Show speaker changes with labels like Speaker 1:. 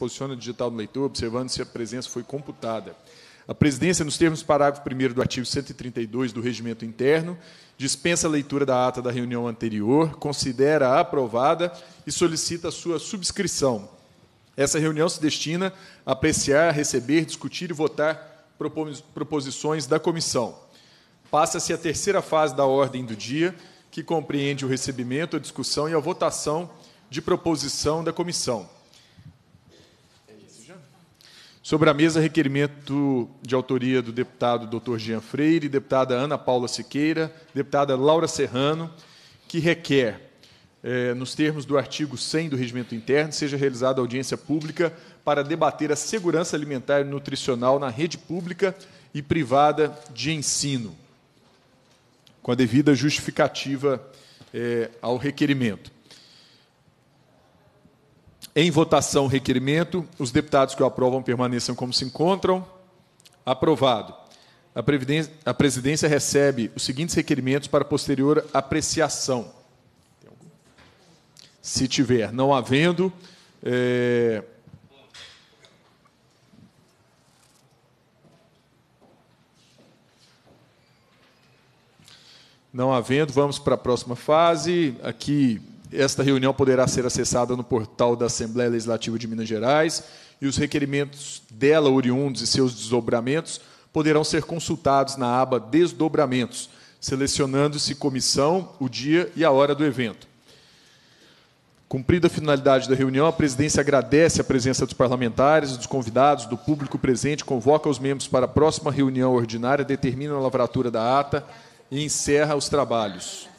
Speaker 1: posiciona digital no leitor, observando se a presença foi computada. A presidência, nos termos do parágrafo 1 do artigo 132 do Regimento Interno, dispensa a leitura da ata da reunião anterior, considera a aprovada e solicita a sua subscrição. Essa reunião se destina a apreciar, receber, discutir e votar proposições da comissão. Passa-se a terceira fase da ordem do dia, que compreende o recebimento, a discussão e a votação de proposição da comissão. Sobre a mesa, requerimento de autoria do deputado Dr. Jean Freire, deputada Ana Paula Siqueira, deputada Laura Serrano, que requer, eh, nos termos do artigo 100 do Regimento Interno, seja realizada audiência pública para debater a segurança alimentar e nutricional na rede pública e privada de ensino, com a devida justificativa eh, ao requerimento. Em votação, requerimento. Os deputados que o aprovam permaneçam como se encontram. Aprovado. A, a presidência recebe os seguintes requerimentos para posterior apreciação. Se tiver, não havendo. É... Não havendo, vamos para a próxima fase. Aqui esta reunião poderá ser acessada no portal da Assembleia Legislativa de Minas Gerais e os requerimentos dela oriundos e seus desdobramentos poderão ser consultados na aba Desdobramentos, selecionando-se comissão, o dia e a hora do evento. Cumprida a finalidade da reunião, a presidência agradece a presença dos parlamentares, dos convidados, do público presente, convoca os membros para a próxima reunião ordinária, determina a lavratura da ata e encerra os trabalhos.